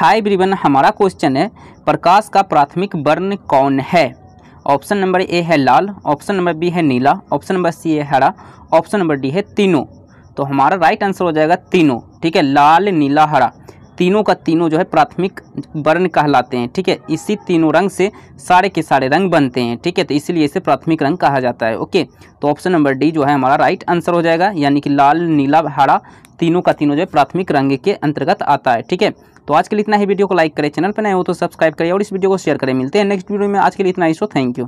high ब्रिवन हमारा question है प्रकाश का प्राथमिक वर्ण कौन है ऑप्शन नंबर ए है लाल ऑप्शन नंबर बी है नीला ऑप्शन नंबर सी है हरा ऑप्शन नंबर डी है तीनों तो हमारा राइट आंसर हो जाएगा तीनों ठीक है लाल नीला हरा तीनों का तीनों जो है प्राथमिक वर्ण कहलाते हैं ठीक है इसी तीनों रंग से सारे के सारे रंग बनते हैं ठीक है तो इसलिए इसे प्राथमिक रंग कहा जाता है ओके तो ऑप्शन नंबर डी जो है हमारा राइट आंसर हो जाएगा यानी कि लाल नीला हरा तीनों का तीनों जो है प्राथमिक रंग के अंतर्गत आता है ठीक है तो आज के लिए इतना ही वीडियो को लाइक करें चैनल पर नए हो तो सब्सक्राइब करें और इस वीडियो को शेयर करें मिलते हैं नेक्स्ट वीडियो में आज के लिए इतना ही सो थैंक यू